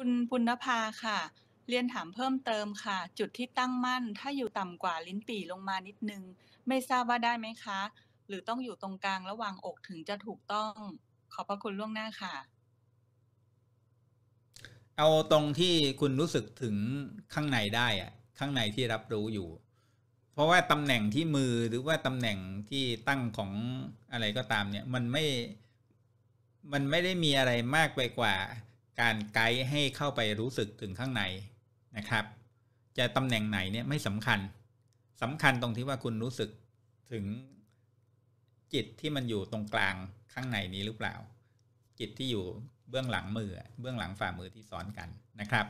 คุณปุณภาค่ะ เรียนถามเพิ่มเติมค่ะ จุดที่ตั้งมั่น ถ้าอยู่ต่ำกว่า ลิ้นปี่ลงมานิดนึง ไม่ทราบว่าได้ไหมคะ หรือต้องอยู่ตรงกลางระหว่างอกถึงจะถูกต้อง ขอบพระคุณล่วงหน้าค่ะ เอาตรงที่คุณรู้สึกถึงข้างในได้อะข้างในที่รับรู้อยู่ เพราะว่าตำแหน่งที่มือหรือว่าตำแหน่งที่ตั้งของอะไรก็ตาม เนี่ยมันไม่มันไม่ได้มีอะไรมากไปกว่าการไกด์ให้เข้าไปรู้สึกถึงข้างในนะครับ จะตำแหน่งไหนเนี่ยไม่สำคัญสำคัญตรงที่ว่าคุณรู้สึกถึงจิตที่มันอยู่ตรงกลางข้างในนี้หรือเปล่า จิตที่อยู่เบื้องหลังมือเบื้องหลังฝ่ามือที่สอนกันนะครับ